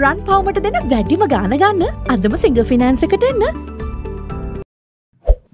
රන් පවමට දෙන වැඩිම ගාන ගන්න අදම සිංහ ෆිනෑන්ස එකට එන්න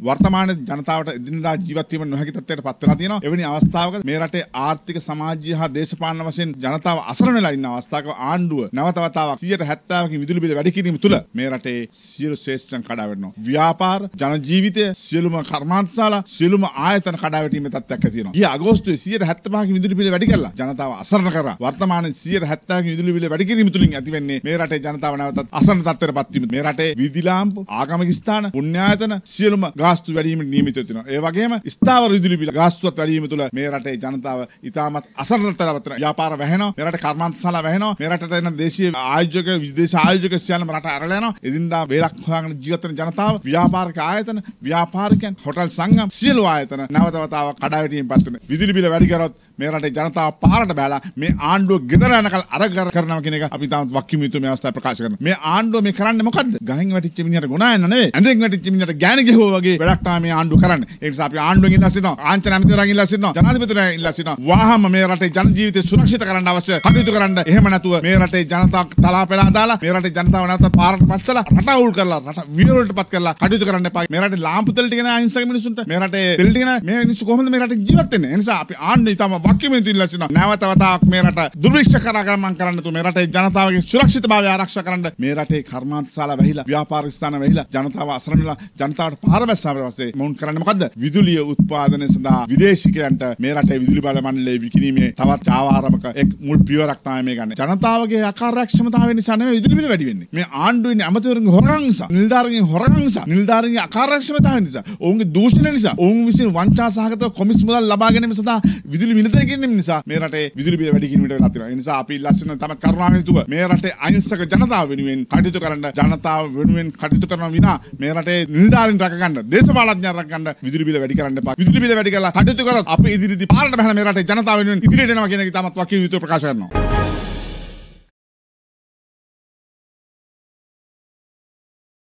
වර්තමාන ජනතාවට එදිනදා ජීවත් වීම නොහැකි තත්ත්වයට පත් වෙලා තියෙනවා. එවැනි අවස්ථාවක මේ රටේ ආර්ථික සමාජීය හා දේශපාලන වශයෙන් ජනතාව අසරණ වෙලා ඉන්න අවස්ථාවක ආණ්ඩුව නැවත වතාවක් 70%කින් විදුලි බිල වැඩි කිරීම තුළ මේ රටේ සියලු ශ්‍රේෂ්ඨයන් කඩා වැටෙනවා. ව්‍යාපාර, ජන ජීවිතය, සියලුම කර්මාන්තශාලා, සියලුම ආයතන කඩා වැටීමේ තත්ත්වයක් ඇති වෙනවා. ගිය අගෝස්තුවේ 75%කින් විදුලි බිල වැඩි කළා. ජනතාව අසරණ කරා. වර්තමානයේ 70%කින් විදුලි බිල වැඩි කිරීම තුළින් ඇති වෙන්නේ මේ රටේ ජනතාව නැවතත් අසරණ තත්ත්වයට පත් වීම. මේ රටේ විදුලි ලාම්පු, ආගමික ස්ථාන, පුණ්‍යායතන, සියලුම ගා ගාස්තු වැඩීමට නීමිත වෙනවා. ඒ වගේම ස්ථාවර විදුලි බිල ගාස්තුවත් වැඩිම තුළ මේ රටේ ජනතාව ඉතාමත් අසරණතරවතර ව්‍යාපාර වැහෙනවා. මේ රටේ කර්මාන්තශාලා වැහෙනවා. මේ රටට එන දේශීය ආයෝජක විදේශ ආයෝජක සියල්ලම රට අරලා යනවා. එදින්දා වේලක් හොයාගෙන ජීවත් වෙන ජනතාව ව්‍යාපාරික ආයතන, ව්‍යාපාරිකයන්, හොටල් සංගම් සියලු ආයතන නැවතවතාව කඩාවැටීම් පත් වෙනවා. විදුලි බිල වැඩි කරොත් මේ රටේ ජනතාව පාරට බෑලා මේ ආණ්ඩුව ගෙදර යනකල් අරගර කරනවා කියන එක අපි තාමත් වක්කීම් යුතු මේ අවස්ථාවේ ප්‍රකාශ කරනවා. මේ ආණ්ඩුව මේ කරන්නේ මොකද්ද? ගහෙන් වැටිච්ච මිනිහට ගොනා යන්න නෙවෙයි. ඇඳෙන් වැටිච්ච මිනිහට ගෑණි ගෙහුවා වගේ වගේ වැඩක් තමයි මේ ආණ්ඩුව කරන්නේ. ඒ නිසා අපි ආණ්ඩුවෙන් ඉල්ලා සිටිනවා. ආංචන ඇමතිවරයන් ඉල්ලා සිටිනවා. ජනාධිපතිවරයන් ඉල්ලා සිටිනවා. වාහම මේ රටේ ජන ජීවිතය සුරක්ෂිත කරන්න අවශ්‍ය කටයුතු කරන්න. එහෙම නැතුව මේ රටේ ජනතාව තලාපෙලා දාලා මේ රටේ ජනතාව නැවත පාරට පස්සලා රට අවුල් කරලා රට විවලට පත් කරලා කටයුතු කරන්න එපා. මේ රටේ ලාම්පු තෙල් ටික නෑ අහිංසක මිනිසුන්ට. මේ රටේ තෙල් ටික නෑ. මේ මිනිස්සු කොහොමද මේ රටේ ජීවත් වෙන්නේ? ඒ නිසා අපි ආණ්ඩුව ඉතාම වක්කීමෙන් ඉල්ලා සිටිනවා. නැවත වතාවක් මේ රට දුර්වික්ෂ කරා ගමන් කරන්න තු මේ රටේ ජනතාවගේ සුරක්ෂිතභාවය ආරක්ෂා කරන්න මේ රටේ කර්මාන්තශාලා වැහිලා ව්‍යාපාර ස්ථාන වැහිලා ජනතාව අසරණ වෙලා ජනතාවට පාර බැස අවස්ථාවට පස්සේ මොවුන් කරන්නේ මොකද්ද? විදුලිය උත්පාදනය සඳහා විදේශිකයන්ට මේ රටේ විදුලි බල මණ්ඩලයේ විකිණීමේ තවත් ආවාරමක එක් මුල් පියවරක් තමයි මේ ගන්න. ජනතාවගේ අකාර්යක්ෂමතාවය නිසා නෙමෙයි විදුලි බිල වැඩි වෙන්නේ. මේ ආණ්ඩුවේ අමතවරුන්ගේ හොරකම් නිසා, නිලධාරීන්ගේ හොරකම් නිසා, නිලධාරීන්ගේ අකාර්යක්ෂමතාවය නිසා, ඔවුන්ගේ දූෂණ නිසා, ඔවුන් විසින් වංචා සහගත කොමිස් මුදල් ලබා ගැනීම සඳහා විදුලි මිලතේ ගැනීම නිසා මේ රටේ විදුලි බිල වැඩි කිරීමට වෙලා තියෙනවා. ඒ නිසා අපි ලස්සන තම කරුණාවෙන් මේ රටේ අහිංසක ජනතාව වෙනුවෙන් කටයුතු කරන්න ජනතාව වෙනුවෙන් කටයුතු කරන විනා මේ රටේ නිලධාරීන් රැකගන්න දේශපාලඥයන් ගන්න විදුලි බිල වැඩි කරන්න එපා. විදුලි බිල වැඩි කරලා කටයුතු කරලා අපි ඉදිරිදී පාරට බහලා මේ රටේ ජනතාව වෙනුවෙන් ඉදිරියට එනවා කියන එක තමත් වකිල යුතු ප්‍රකාශ කරනවා.